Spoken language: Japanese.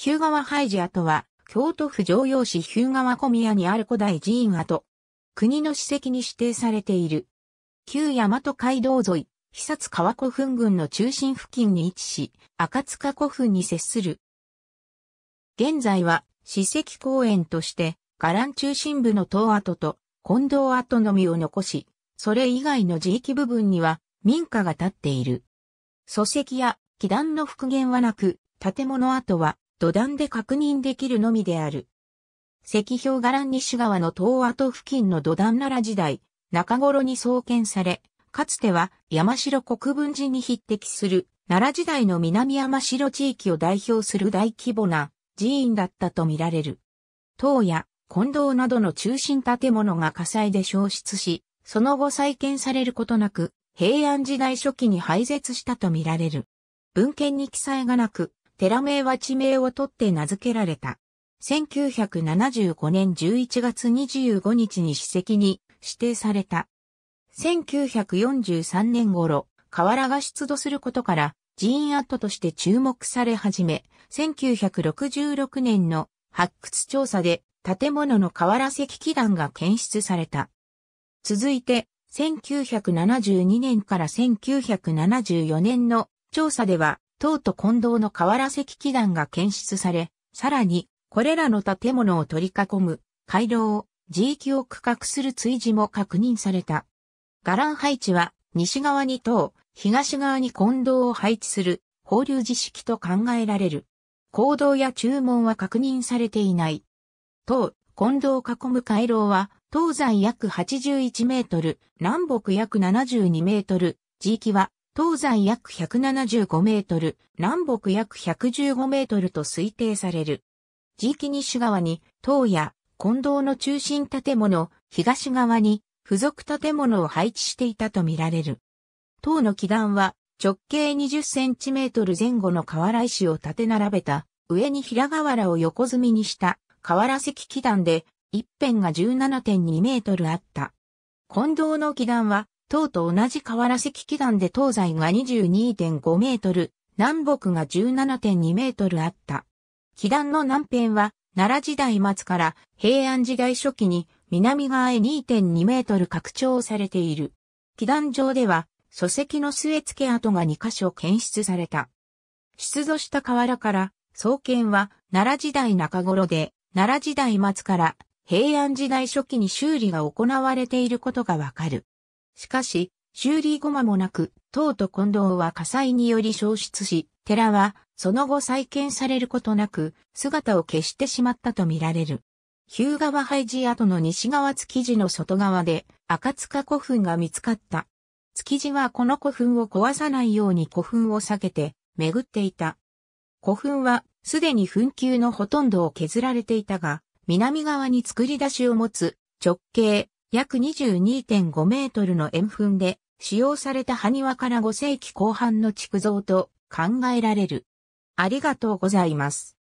日向川廃寺跡は、京都府常用市日向ワ小宮にある古代寺院跡。国の史跡に指定されている。旧大和街道沿い、久津川古墳群の中心付近に位置し、赤塚古墳に接する。現在は、史跡公園として、伽藍中心部の塔跡と近藤跡のみを残し、それ以外の地域部分には民家が建っている。礎石や基壇の復元はなく、建物跡は土壇で確認できるのみである。石標伽藍西側の東跡付近の土壇奈良時代、中頃に創建され、かつては山城国分寺に匹敵する奈良時代の南山城地域を代表する大規模な寺院だったとみられる。塔や近藤などの中心建物が火災で消失し、その後再建されることなく、平安時代初期に廃絶したとみられる。文献に記載がなく、寺名は地名を取って名付けられた。1975年11月25日に史跡に指定された。1943年頃、河原が出土することから、寺院跡として注目され始め、1966年の発掘調査で建物の河原石器団が検出された。続いて、1972年から1974年の調査では、唐と近藤の河原石器団が検出され、さらに、これらの建物を取り囲む、回廊、地域を区画する追示も確認された。伽藍配置は、西側に唐、東側に近藤を配置する、放流寺式と考えられる。行動や注文は確認されていない。唐、近藤を囲む回廊は、東西約81メートル、南北約72メートル、地域は東西約175メートル、南北約115メートルと推定される。地域西側に、東や、近道の中心建物、東側に、付属建物を配置していたとみられる。塔の基壇は、直径20センチメートル前後の瓦石を縦て並べた、上に平瓦を横積みにした、瓦石基壇で、一辺が17.2メートルあった。近道の基壇は、塔と同じ河原石基団で東西が22.5メートル、南北が17.2メートルあった。基団の南辺は、奈良時代末から平安時代初期に南側へ2.2メートル拡張されている。基団上では、礎石の据え付け跡が2箇所検出された。出土した河原から、創建は奈良時代中頃で、奈良時代末から平安時代初期に修理が行われていることがわかる。しかし、修理後間もなく、唐と近藤は火災により消失し、寺はその後再建されることなく、姿を消してしまったとみられる。ヒュー廃寺跡の西側築地の外側で赤塚古墳が見つかった。築地はこの古墳を壊さないように古墳を避けて巡っていた。古墳はすでに墳丘のほとんどを削られていたが、南側に作り出しを持つ直径約22.5メートルの円墳で使用された埴輪から5世紀後半の築造と考えられる。ありがとうございます。